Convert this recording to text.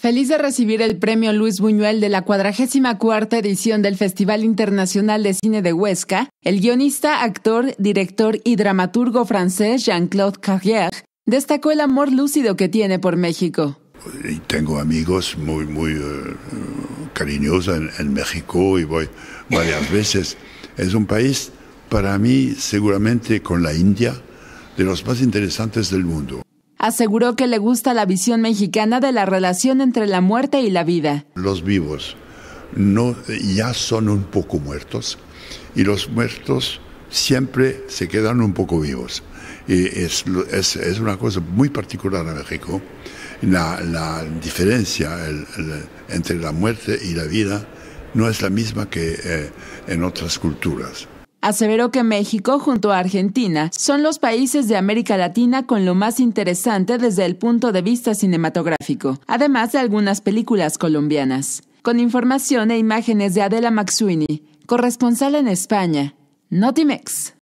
Feliz de recibir el premio Luis Buñuel de la 44 edición del Festival Internacional de Cine de Huesca, el guionista, actor, director y dramaturgo francés Jean-Claude Carrière destacó el amor lúcido que tiene por México. tengo amigos muy, muy eh, cariñosos en, México y voy varias veces. Es un país, para mí, seguramente con la India, de los más interesantes del mundo aseguró que le gusta la visión mexicana de la relación entre la muerte y la vida. Los vivos no, ya son un poco muertos y los muertos siempre se quedan un poco vivos. Y es, una cosa muy particular en México, la, la diferencia entre la muerte y la vida no es la misma que eh, en otras culturas. Aseveró que México junto a Argentina son los países de América Latina con lo más interesante desde el punto de vista cinematográfico, además de algunas películas colombianas. Con información e imágenes de Adela Maxuini, corresponsal en España, Notimex.